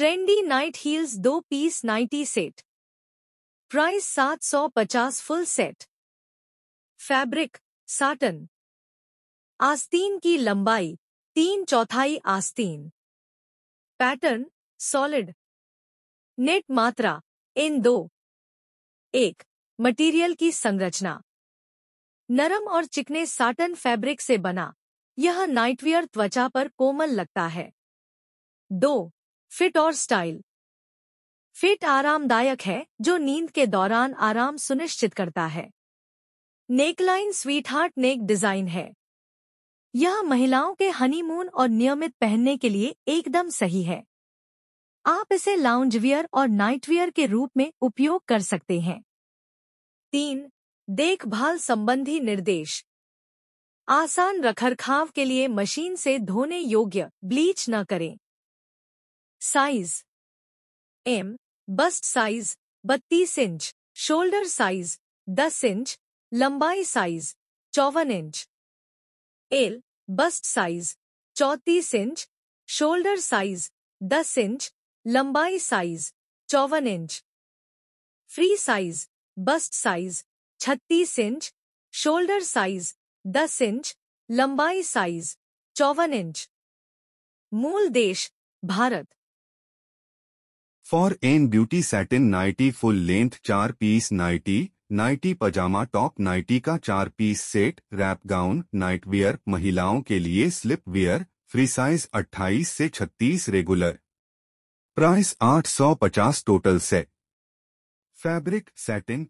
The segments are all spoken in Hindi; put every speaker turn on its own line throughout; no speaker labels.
ट्रेंडी नाइट हील्स दो पीस नाइटी सेट प्राइस सात सौ पचास फुल सेट फैब्रिक साटन आस्तीन की लंबाई तीन चौथाई आस्तीन पैटर्न सॉलिड नेट मात्रा इन दो एक मटेरियल की संरचना नरम और चिकने साटन फैब्रिक से बना यह नाइटवियर त्वचा पर कोमल लगता है दो फिट और स्टाइल फिट आरामदायक है जो नींद के दौरान आराम सुनिश्चित करता है neckline sweetheart neck design है यह महिलाओं के हनीमून और नियमित पहनने के लिए एकदम सही है आप इसे लाउंजवियर और नाइटवियर के रूप में उपयोग कर सकते हैं तीन देखभाल संबंधी निर्देश आसान रखरखाव के लिए मशीन से धोने योग्य ब्लीच न करें साइज एम बस्ट साइज बत्तीस इंच शोल्डर साइज दस इंच लंबाई साइज चौवन इंच एल बस्ट साइज चौतीस इंच शोल्डर साइज दस इंच लंबाई साइज चौवन inch free size bust size छत्तीस इंच शोल्डर साइज दस इंच लंबाई साइज चौवन इंच मूल देश Bharat
for N beauty satin nighty full length चार पीस नाइटी नाइटी पजामा टॉप नाइटी का चार piece set wrap gown night wear महिलाओं के लिए स्लिप वियर फ्री साइज 28 से 36 रेगुलर प्राइस 850 टोटल से फैब्रिक सेटिन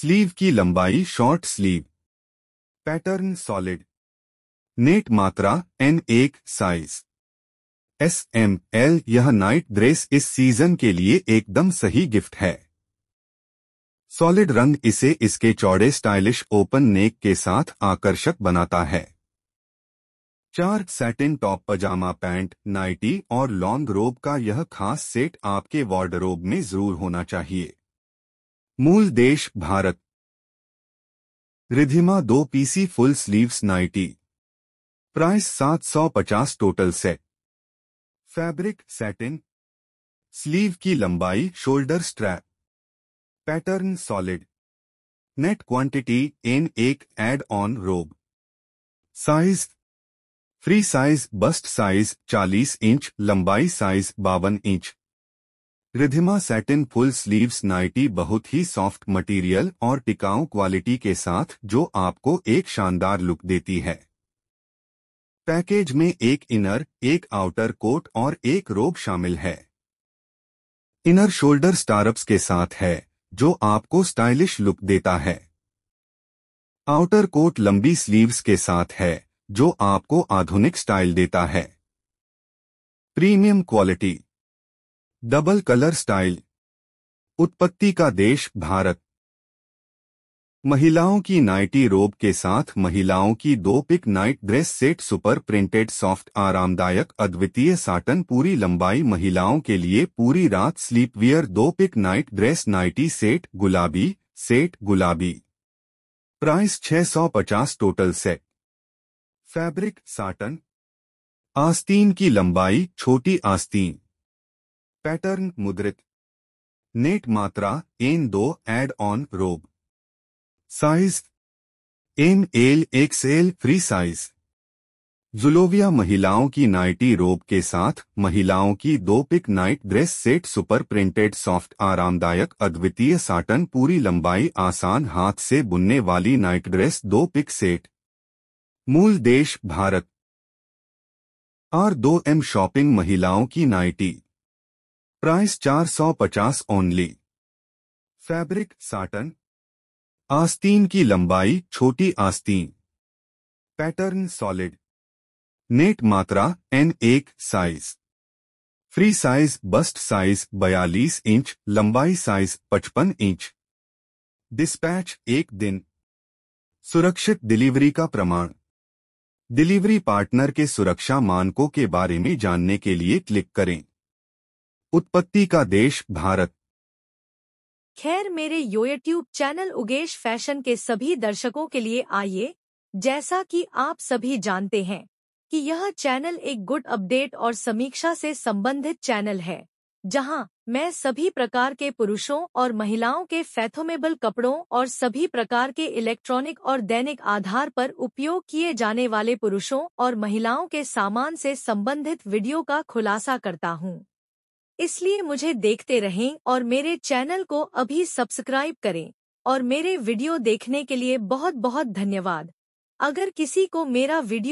स्लीव की लंबाई short sleeve pattern solid net मात्रा एन एक साइज एस एम एल यह नाइट ड्रेस इस सीजन के लिए एकदम सही गिफ्ट है सॉलिड रंग इसे इसके चौड़े स्टाइलिश ओपन नेक के साथ आकर्षक बनाता है चार सैटिन टॉप पजामा पैंट नाइटी और लॉन्ग रोब का यह खास सेट आपके वार्डरोब में जरूर होना चाहिए मूल देश भारत रिधिमा दो PC full sleeves nighty price 750 total set fabric satin sleeve की लंबाई shoulder strap pattern solid net quantity in एक add on robe size free size bust size 40 inch लंबाई साइज बावन inch Ridhima satin full sleeves nighty बहुत ही सॉफ्ट मटेरियल और टिकाऊ क्वालिटी के साथ जो आपको एक शानदार लुक देती है पैकेज में एक इनर एक आउटर कोट और एक रोब शामिल है इनर शोल्डर स्टारअप्स के साथ है जो आपको स्टाइलिश लुक देता है आउटर कोट लंबी स्लीव्स के साथ है जो आपको आधुनिक स्टाइल देता है premium quality double colour style उत्पत्ति का देश भारत महिलाओं की नाइटी रोब के साथ महिलाओं की दो pick night dress set super printed soft आरामदायक अद्वितीय साटन पूरी लंबाई महिलाओं के लिए पूरी रात स्लीपवियर दो pick night dress nighty set गुलाबी सेट गुलाबी price 650 total set fabric satin आस्तीन की लंबाई छोटी आस्तीन पैटर्न मुद्रित नेट मात्रा एन दो add on robe size M L X L free size Julovia महिलाओं की नाइटी रोब के साथ महिलाओं की दो pick night dress set super printed soft आरामदायक अद्वितीय साटन पूरी लंबाई आसान हाथ से बुनने वाली नाइट ड्रेस दो पिक सेट मूल देश भारत आर दो एम शॉपिंग महिलाओं की nighty price 450 only fabric satin आस्तीन की लंबाई छोटी आस्तीन पैटर्न सॉलिड नेट मात्रा एन एक size free size bust size बयालीस इंच लंबाई साइज पचपन इंच डिस्पैच एक दिन सुरक्षित डिलीवरी का प्रमाण डिलीवरी पार्टनर के सुरक्षा मानकों के बारे में जानने के लिए क्लिक करें उत्पत्ति का देश भारत
खैर मेरे यूट्यूब चैनल उगेश फैशन के सभी दर्शकों के लिए आइए जैसा कि आप सभी जानते हैं कि यह चैनल एक गुड अपडेट और समीक्षा से संबंधित चैनल है जहां मैं सभी प्रकार के पुरुषों और महिलाओं के फैथोमेबल कपड़ों और सभी प्रकार के इलेक्ट्रॉनिक और दैनिक आधार पर उपयोग किए जाने वाले पुरुषों और महिलाओं के सामान से संबंधित वीडियो का खुलासा करता हूं। इसलिए मुझे देखते रहें और मेरे चैनल को अभी सब्सक्राइब करें और मेरे वीडियो देखने के लिए बहुत बहुत धन्यवाद अगर किसी को मेरा वीडियो